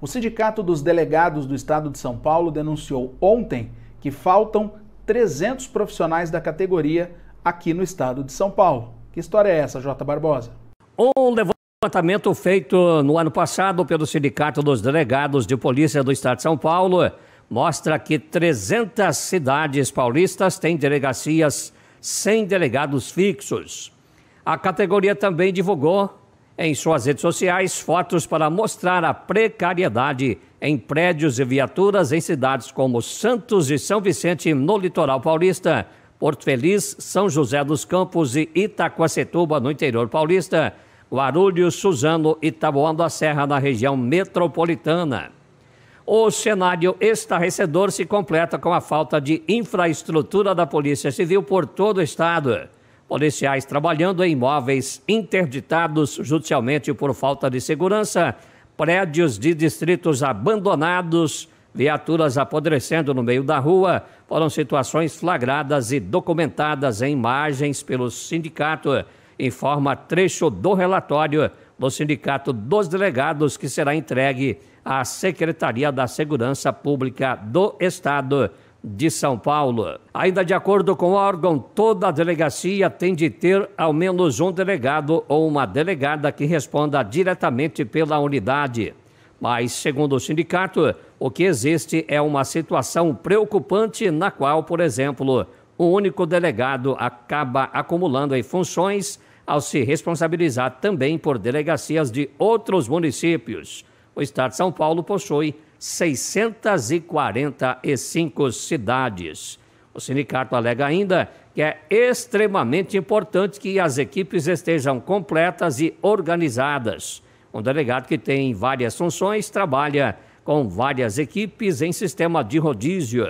O Sindicato dos Delegados do Estado de São Paulo denunciou ontem que faltam 300 profissionais da categoria aqui no estado de São Paulo. Que história é essa, Jota Barbosa? Um levantamento feito no ano passado pelo Sindicato dos Delegados de Polícia do Estado de São Paulo mostra que 300 cidades paulistas têm delegacias sem delegados fixos. A categoria também divulgou em suas redes sociais fotos para mostrar a precariedade em prédios e viaturas em cidades como Santos e São Vicente, no litoral paulista, Porto Feliz, São José dos Campos e Itaquacetuba, no interior paulista, Guarulhos, Suzano e Taboão da Serra, na região metropolitana. O cenário estarrecedor se completa com a falta de infraestrutura da Polícia Civil por todo o estado. Policiais trabalhando em imóveis interditados judicialmente por falta de segurança, prédios de distritos abandonados, viaturas apodrecendo no meio da rua, foram situações flagradas e documentadas em imagens pelo sindicato, informa trecho do relatório do Sindicato dos Delegados que será entregue à Secretaria da Segurança Pública do Estado de São Paulo. Ainda de acordo com o órgão, toda a delegacia tem de ter ao menos um delegado ou uma delegada que responda diretamente pela unidade. Mas, segundo o sindicato, o que existe é uma situação preocupante na qual, por exemplo, o único delegado acaba acumulando em funções ao se responsabilizar também por delegacias de outros municípios. O Estado de São Paulo possui 645 cidades. O sindicato alega ainda que é extremamente importante que as equipes estejam completas e organizadas. Um delegado que tem várias funções trabalha com várias equipes em sistema de rodízio.